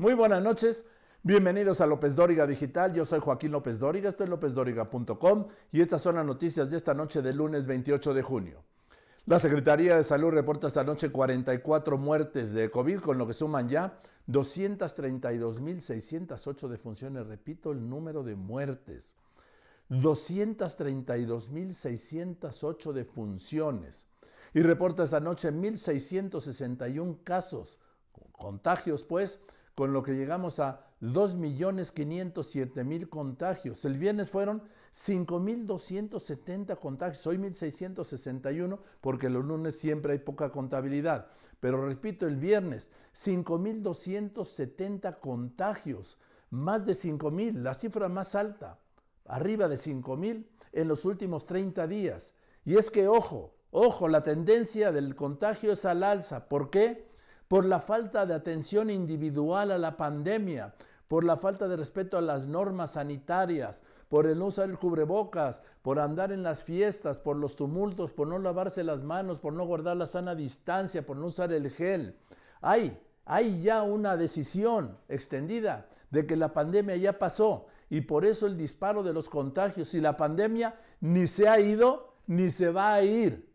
Muy buenas noches. Bienvenidos a López Dóriga Digital. Yo soy Joaquín López Dóriga, estoy en lópezdóriga.com y estas son las noticias de esta noche del lunes 28 de junio. La Secretaría de Salud reporta esta noche 44 muertes de COVID, con lo que suman ya 232.608 defunciones. Repito el número de muertes. 232.608 defunciones. Y reporta esta noche 1.661 casos, contagios pues, con lo que llegamos a 2.507.000 contagios. El viernes fueron 5.270 contagios, hoy 1.661, porque los lunes siempre hay poca contabilidad. Pero repito, el viernes 5.270 contagios, más de 5.000, la cifra más alta, arriba de 5.000 en los últimos 30 días. Y es que, ojo, ojo, la tendencia del contagio es al alza. ¿Por qué? por la falta de atención individual a la pandemia, por la falta de respeto a las normas sanitarias, por el no usar el cubrebocas, por andar en las fiestas, por los tumultos, por no lavarse las manos, por no guardar la sana distancia, por no usar el gel. Hay, hay ya una decisión extendida de que la pandemia ya pasó y por eso el disparo de los contagios y la pandemia ni se ha ido ni se va a ir.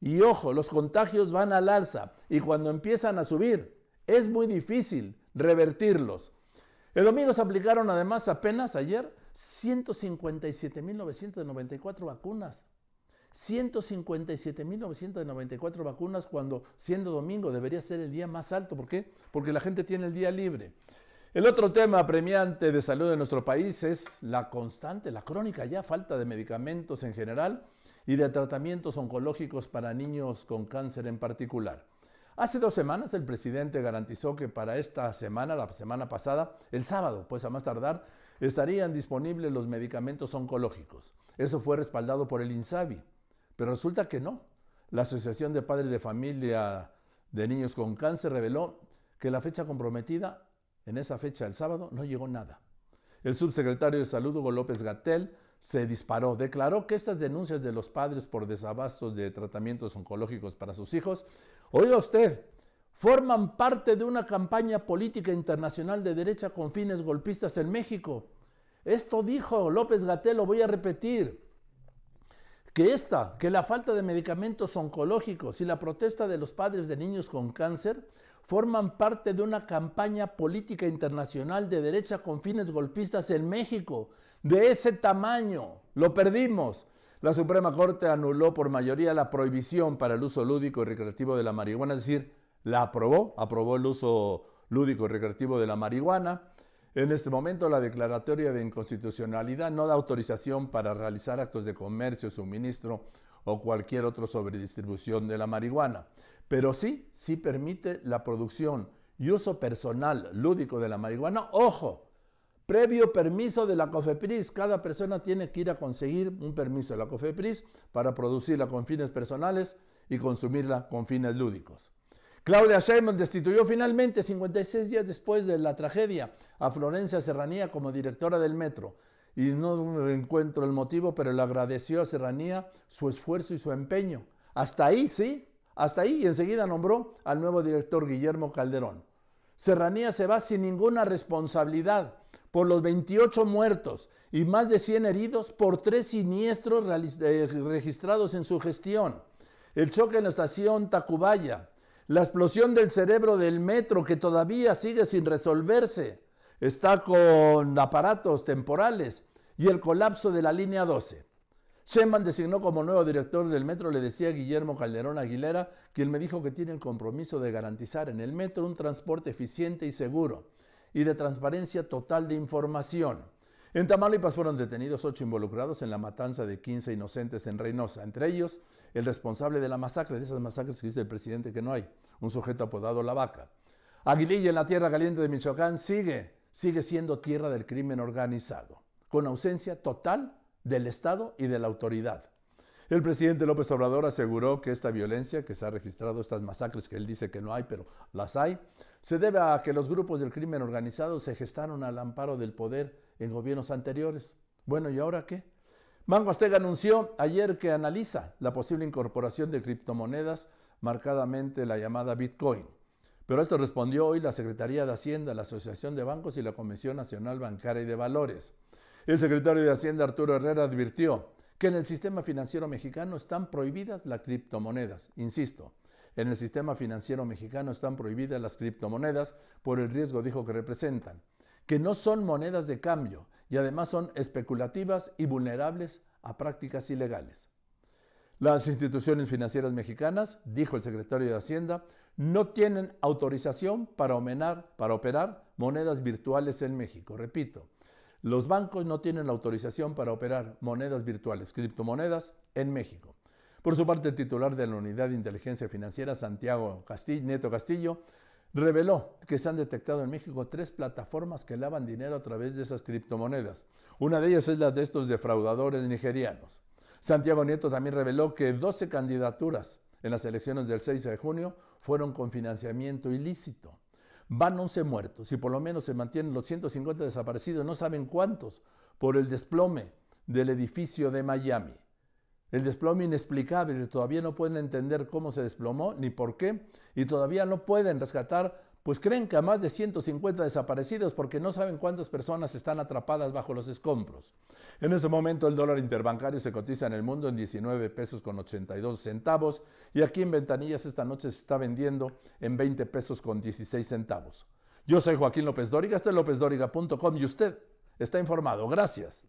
Y ojo, los contagios van al alza y cuando empiezan a subir es muy difícil revertirlos. El domingo se aplicaron además apenas ayer 157.994 vacunas. 157.994 vacunas cuando siendo domingo debería ser el día más alto. ¿Por qué? Porque la gente tiene el día libre. El otro tema premiante de salud de nuestro país es la constante, la crónica ya falta de medicamentos en general y de tratamientos oncológicos para niños con cáncer en particular. Hace dos semanas el presidente garantizó que para esta semana, la semana pasada, el sábado, pues a más tardar, estarían disponibles los medicamentos oncológicos. Eso fue respaldado por el INSABI, pero resulta que no. La Asociación de Padres de Familia de Niños con Cáncer reveló que la fecha comprometida, en esa fecha el sábado, no llegó nada. El subsecretario de Salud, Hugo López Gatel, se disparó. Declaró que estas denuncias de los padres por desabastos de tratamientos oncológicos para sus hijos, oiga usted, forman parte de una campaña política internacional de derecha con fines golpistas en México. Esto dijo López lo voy a repetir, que esta, que la falta de medicamentos oncológicos y la protesta de los padres de niños con cáncer forman parte de una campaña política internacional de derecha con fines golpistas en México de ese tamaño. Lo perdimos. La Suprema Corte anuló por mayoría la prohibición para el uso lúdico y recreativo de la marihuana, es decir, la aprobó, aprobó el uso lúdico y recreativo de la marihuana. En este momento la declaratoria de inconstitucionalidad no da autorización para realizar actos de comercio, suministro o cualquier otro sobre distribución de la marihuana, pero sí, sí permite la producción y uso personal lúdico de la marihuana. Ojo, Previo permiso de la COFEPRIS, cada persona tiene que ir a conseguir un permiso de la COFEPRIS para producirla con fines personales y consumirla con fines lúdicos. Claudia Sheinbaum destituyó finalmente 56 días después de la tragedia a Florencia Serranía como directora del metro. Y no encuentro el motivo, pero le agradeció a Serranía su esfuerzo y su empeño. Hasta ahí, sí, hasta ahí. Y enseguida nombró al nuevo director Guillermo Calderón. Serranía se va sin ninguna responsabilidad por los 28 muertos y más de 100 heridos por tres siniestros eh, registrados en su gestión. El choque en la estación Tacubaya, la explosión del cerebro del metro que todavía sigue sin resolverse, está con aparatos temporales y el colapso de la línea 12. Sheman designó como nuevo director del metro, le decía Guillermo Calderón Aguilera, quien me dijo que tiene el compromiso de garantizar en el metro un transporte eficiente y seguro y de transparencia total de información. En Tamaulipas fueron detenidos ocho involucrados en la matanza de 15 inocentes en Reynosa, entre ellos el responsable de la masacre, de esas masacres que dice el presidente que no hay, un sujeto apodado La Vaca. Aguililla en la tierra caliente de Michoacán sigue, sigue siendo tierra del crimen organizado, con ausencia total del Estado y de la autoridad. El presidente López Obrador aseguró que esta violencia que se ha registrado, estas masacres que él dice que no hay, pero las hay, se debe a que los grupos del crimen organizado se gestaron al amparo del poder en gobiernos anteriores. Bueno, ¿y ahora qué? Mango Azteca anunció ayer que analiza la posible incorporación de criptomonedas, marcadamente la llamada Bitcoin. Pero esto respondió hoy la Secretaría de Hacienda, la Asociación de Bancos y la Comisión Nacional Bancaria y de Valores. El secretario de Hacienda Arturo Herrera advirtió que en el sistema financiero mexicano están prohibidas las criptomonedas. Insisto, en el sistema financiero mexicano están prohibidas las criptomonedas por el riesgo, dijo, que representan, que no son monedas de cambio y además son especulativas y vulnerables a prácticas ilegales. Las instituciones financieras mexicanas, dijo el secretario de Hacienda, no tienen autorización para, homenar para operar monedas virtuales en México. Repito, los bancos no tienen la autorización para operar monedas virtuales, criptomonedas, en México. Por su parte, el titular de la Unidad de Inteligencia Financiera, Santiago Castillo, Neto Castillo, reveló que se han detectado en México tres plataformas que lavan dinero a través de esas criptomonedas. Una de ellas es la de estos defraudadores nigerianos. Santiago Nieto también reveló que 12 candidaturas en las elecciones del 6 de junio fueron con financiamiento ilícito. Van 11 muertos y por lo menos se mantienen los 150 desaparecidos, no saben cuántos, por el desplome del edificio de Miami. El desplome inexplicable, todavía no pueden entender cómo se desplomó ni por qué, y todavía no pueden rescatar pues creen que a más de 150 desaparecidos porque no saben cuántas personas están atrapadas bajo los escombros. En ese momento el dólar interbancario se cotiza en el mundo en 19 pesos con 82 centavos y aquí en Ventanillas esta noche se está vendiendo en 20 pesos con 16 centavos. Yo soy Joaquín López Dóriga, este es lópezdóriga.com y usted está informado. Gracias.